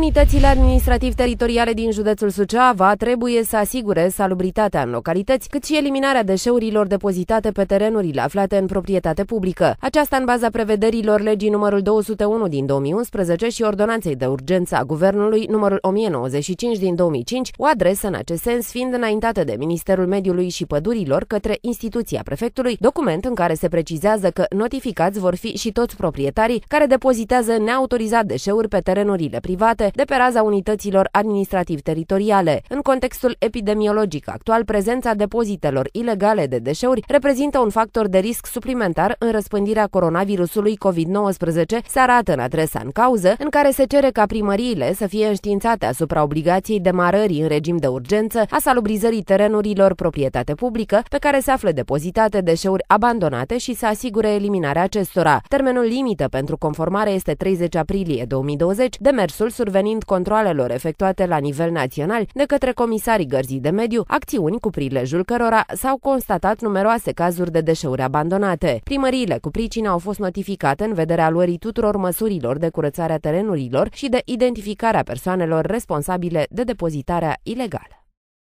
Unitățile administrativ-teritoriale din județul Suceava trebuie să asigure salubritatea în localități, cât și eliminarea deșeurilor depozitate pe terenurile aflate în proprietate publică. Aceasta în baza prevederilor legii numărul 201 din 2011 și ordonanței de urgență a Guvernului numărul 1095 din 2005, o adresă în acest sens fiind înaintată de Ministerul Mediului și Pădurilor către instituția prefectului, document în care se precizează că notificați vor fi și toți proprietarii care depozitează neautorizat deșeuri pe terenurile private de pe raza unităților administrativ-teritoriale. În contextul epidemiologic actual, prezența depozitelor ilegale de deșeuri reprezintă un factor de risc suplimentar în răspândirea coronavirusului COVID-19, se arată în adresa în cauză, în care se cere ca primăriile să fie înștiințate asupra obligației demarării în regim de urgență a salubrizării terenurilor proprietate publică pe care se află depozitate deșeuri abandonate și să asigure eliminarea acestora. Termenul limită pentru conformare este 30 aprilie 2020, demersul sur survenind controalelor efectuate la nivel național de către comisarii gărzii de mediu, acțiuni cu prilejul cărora s-au constatat numeroase cazuri de deșeuri abandonate. Primăriile cu pricina au fost notificate în vederea luării tuturor măsurilor de curățare a terenurilor și de identificarea persoanelor responsabile de depozitarea ilegală.